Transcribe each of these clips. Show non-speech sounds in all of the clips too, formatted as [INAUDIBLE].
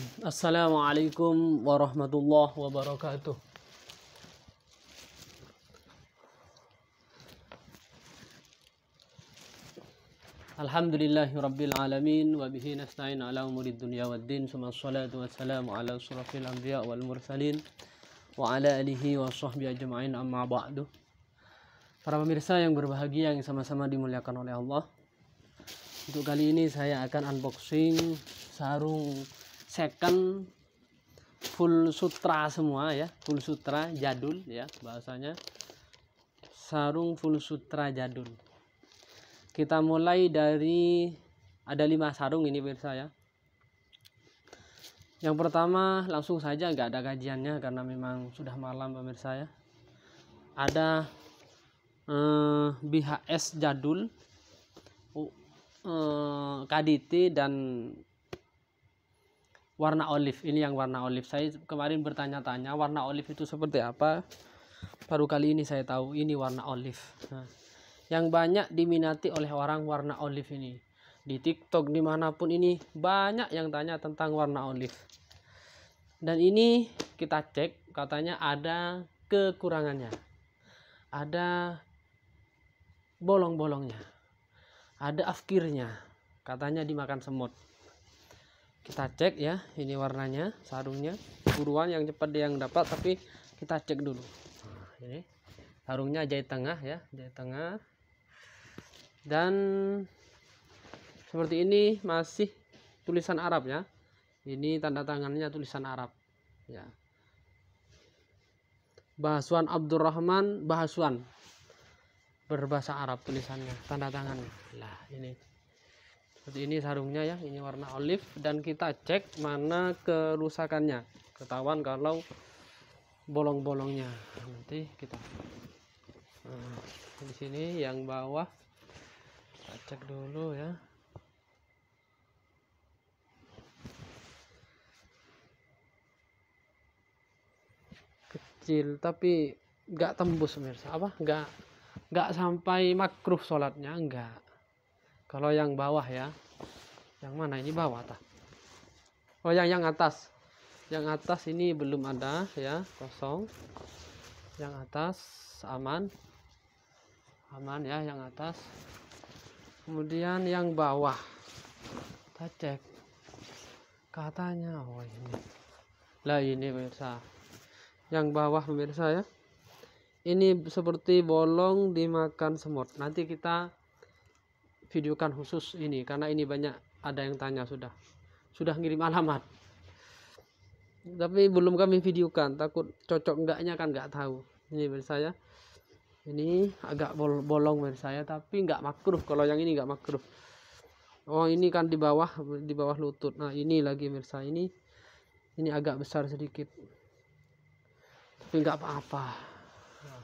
[CLEARS THROAT] Assalamualaikum warahmatullahi wabarakatuh. Alhamdulillahirabbil alamin wa bihi nasta'in ala umuri dunya waddin summa salatu wassalamu ala asrafil anbiya wal mursalin wa ala alihi wa sahbihi ajma'in amma ba'du. Para pemirsa yang berbahagia yang sama-sama dimuliakan oleh Allah. Untuk kali ini saya akan unboxing sarung second full sutra semua ya full sutra jadul ya bahasanya sarung full sutra jadul kita mulai dari ada lima sarung ini pemirsa ya yang pertama langsung saja nggak ada gajiannya karena memang sudah malam pemirsa ya ada eh, BHS jadul eh, KDT dan warna olive ini yang warna olive saya kemarin bertanya-tanya warna olive itu seperti apa baru kali ini saya tahu ini warna olive nah, yang banyak diminati oleh orang warna olive ini di tiktok dimanapun ini banyak yang tanya tentang warna olive dan ini kita cek katanya ada kekurangannya ada bolong-bolongnya ada afkirnya katanya dimakan semut kita cek ya ini warnanya sarungnya buruan yang cepat dia yang dapat tapi kita cek dulu nah, ini sarungnya jahit tengah ya jahit tengah dan seperti ini masih tulisan Arab ya ini tanda tangannya tulisan Arab ya Bahasuan Abdurrahman Bahasuan berbahasa Arab tulisannya tanda tangan lah ini jadi ini sarungnya ya ini warna olive dan kita cek mana kerusakannya ketahuan kalau bolong-bolongnya nanti kita nah, di sini yang bawah kita cek dulu ya kecil tapi nggak tembus mirsa. apa nggak nggak sampai makruh sholatnya nggak kalau yang bawah ya yang mana ini bawah tah oh yang yang atas yang atas ini belum ada ya kosong yang atas aman aman ya yang atas kemudian yang bawah kita cek katanya oh ini lah ini pemirsa yang bawah pemirsa ya ini seperti bolong dimakan semut nanti kita videokan khusus ini karena ini banyak ada yang tanya sudah sudah ngirim alamat tapi belum kami videokan takut cocok enggaknya kan enggak tahu ini bagi saya ini agak bol bolong bagi saya tapi enggak makruh kalau yang ini enggak makruh oh ini kan di bawah di bawah lutut nah ini lagi mirsa ini ini agak besar sedikit tapi enggak apa-apa ya.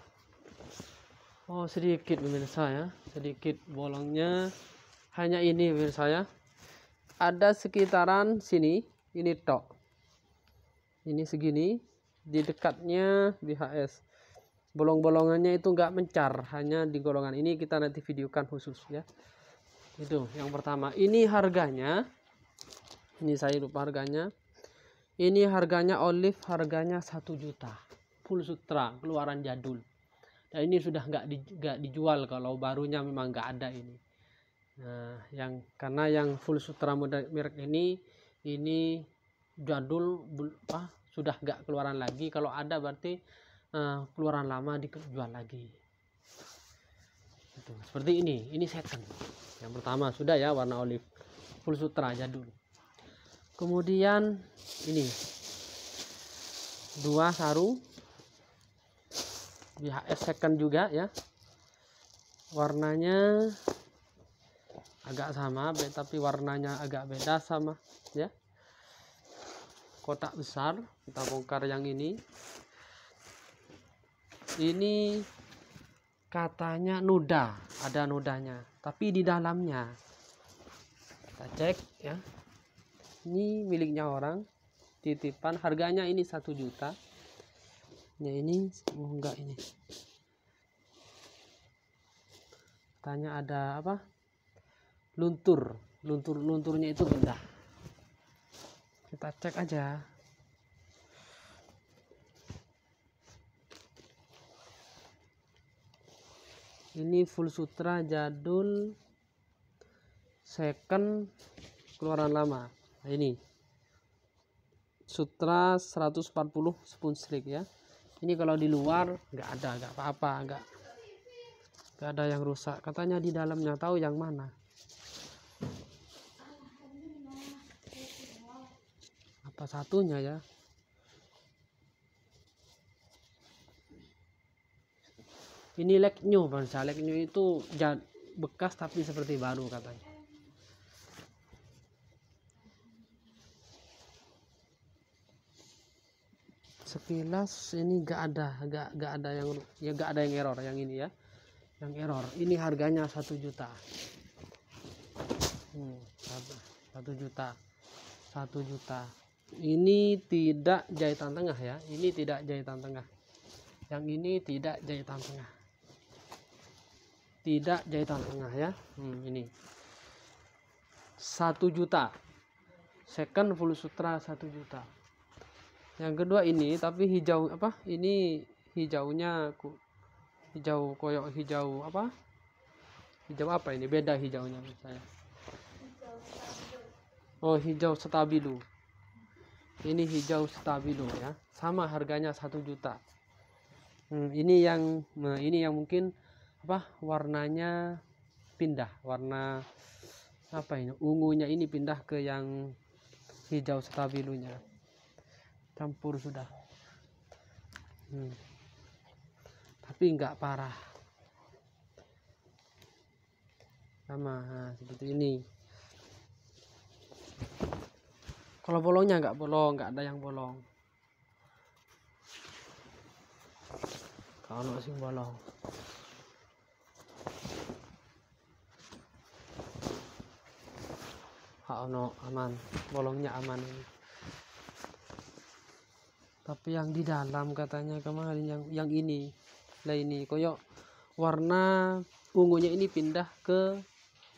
Oh sedikit pemirsa ya, sedikit bolongnya. Hanya ini pemirsa ya. Ada sekitaran sini, ini tok. Ini segini, di dekatnya BHS. Bolong-bolongannya itu enggak mencar, hanya di golongan ini kita nanti videokan khusus ya. Itu yang pertama. Ini harganya. Ini saya lupa harganya. Ini harganya olive, harganya satu juta. Full sutra, keluaran jadul dan ini sudah nggak di, dijual kalau barunya memang nggak ada ini nah yang karena yang full sutra muda merek ini ini jadul ah, sudah nggak keluaran lagi kalau ada berarti uh, keluaran lama dijual lagi Itu. seperti ini ini second yang pertama sudah ya warna olive full sutra jadul kemudian ini dua saru BHS second juga ya warnanya agak sama tapi warnanya agak beda sama ya kotak besar kita bongkar yang ini ini katanya noda ada nodanya tapi di dalamnya kita cek ya ini miliknya orang titipan harganya ini satu juta ya ini oh, enggak ini tanya ada apa luntur luntur lunturnya itu benda kita cek aja ini full sutra jadul second keluaran lama nah, ini sutra 140 spoon slick ya ini kalau di luar nggak ada nggak apa-apa nggak nggak ada yang rusak katanya di dalamnya tahu yang mana apa satunya ya ini legnya bangsa legnya itu bekas tapi seperti baru katanya sekilas ini gak ada gak, gak ada yang ya gak ada yang error yang ini ya yang error ini harganya satu juta hmm, satu juta satu juta ini tidak jahitan tengah ya ini tidak jahitan tengah yang ini tidak jahitan tengah tidak jahitan tengah ya hmm, ini satu juta second full sutra satu juta yang kedua ini tapi hijau apa ini hijaunya ku hijau koyok hijau apa hijau apa ini beda hijaunya saya oh hijau stabilo ini hijau stabilo ya sama harganya satu juta hmm, ini yang nah, ini yang mungkin apa warnanya pindah warna apa ini ungunya ini pindah ke yang hijau stabilunya campur sudah hmm. tapi nggak parah sama nah, seperti ini kalau bolongnya nggak bolong nggak ada yang bolong kalau sing bolong Ono aman, bolongnya aman ini tapi yang di dalam katanya kemarin yang yang ini lah ini koyok warna ungunya ini pindah ke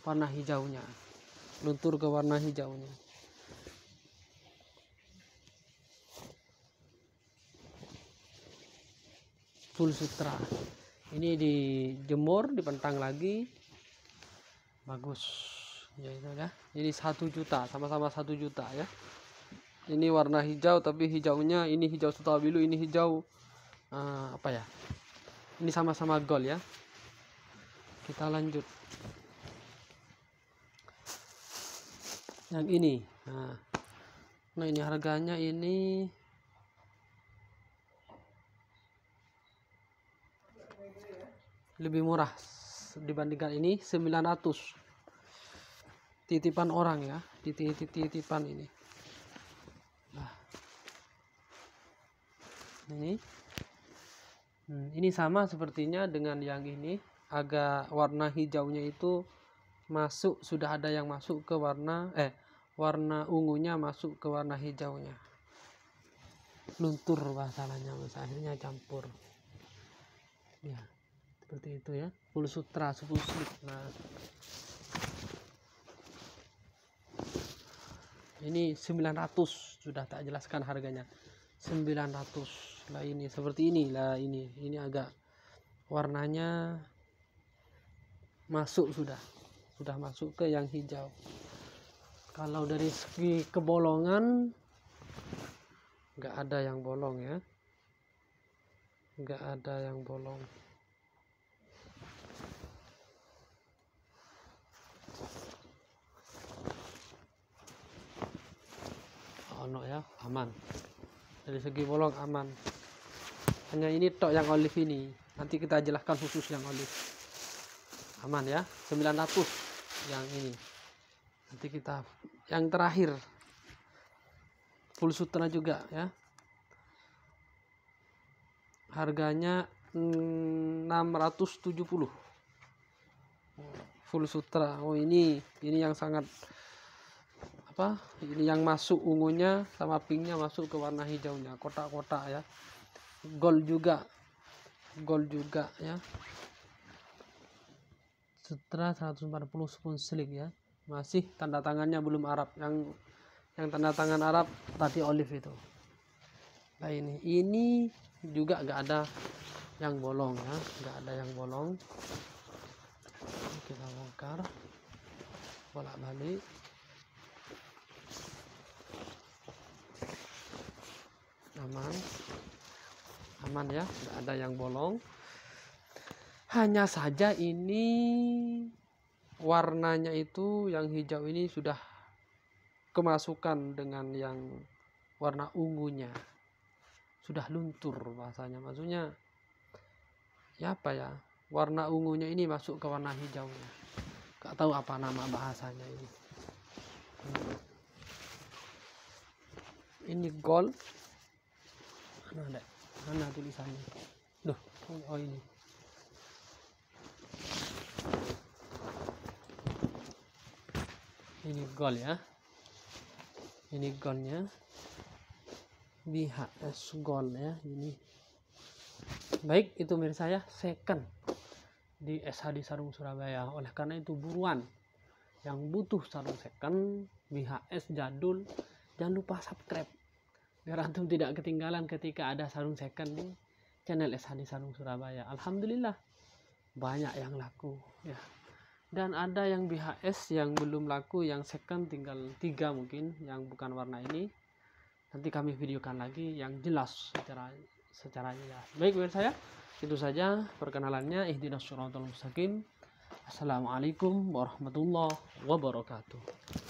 warna hijaunya luntur ke warna hijaunya full sutra ini dijemur dipentang lagi bagus ya ya jadi satu juta sama-sama satu juta ya ini warna hijau tapi hijaunya ini hijau sutawilu ini hijau uh, apa ya ini sama-sama gold ya kita lanjut yang ini nah, nah ini harganya ini lebih murah dibandingkan ini 900 titipan orang ya titi titipan ini ini hmm, ini sama sepertinya dengan yang ini agak warna hijaunya itu masuk sudah ada yang masuk ke warna eh warna ungunya masuk ke warna hijaunya luntur bahasanya mas akhirnya campur ya seperti itu ya full sutra full nah ini 900 sudah tak jelaskan harganya 900 lah ini seperti ini lah ini ini agak warnanya masuk sudah sudah masuk ke yang hijau kalau dari segi kebolongan nggak ada yang bolong ya nggak ada yang bolong ono oh, ya aman dari segi bolong aman hanya ini tok yang olive ini nanti kita jelaskan khusus yang olive aman ya 900 yang ini nanti kita yang terakhir full sutra juga ya harganya 670 full sutra oh ini ini yang sangat apa ini yang masuk ungunya sama pinknya masuk ke warna hijaunya kotak-kotak ya gold juga gold juga ya setelah 140 pun slick ya masih tanda tangannya belum Arab yang yang tanda tangan Arab tadi olive itu nah ini ini juga nggak ada yang bolong ya nggak ada yang bolong kita bongkar bolak balik aman aman ya tidak ada yang bolong hanya saja ini warnanya itu yang hijau ini sudah kemasukan dengan yang warna ungunya sudah luntur bahasanya maksudnya ya apa ya warna ungunya ini masuk ke warna hijaunya gak tahu apa nama bahasanya ini ini gold nah ada mana tulisannya duh oh ini ini gol ya ini golnya BHS gol ya ini baik itu mirip saya second di SH di Sarung Surabaya oleh karena itu buruan yang butuh sarung second BHS jadul jangan lupa subscribe biar antum tidak ketinggalan ketika ada sarung second di channel Esani Sarung Surabaya Alhamdulillah banyak yang laku ya dan ada yang BHS yang belum laku yang second tinggal tiga mungkin yang bukan warna ini nanti kami videokan lagi yang jelas secara secara jelas baik buat saya itu saja perkenalannya ihdinas syuratul assalamualaikum warahmatullahi wabarakatuh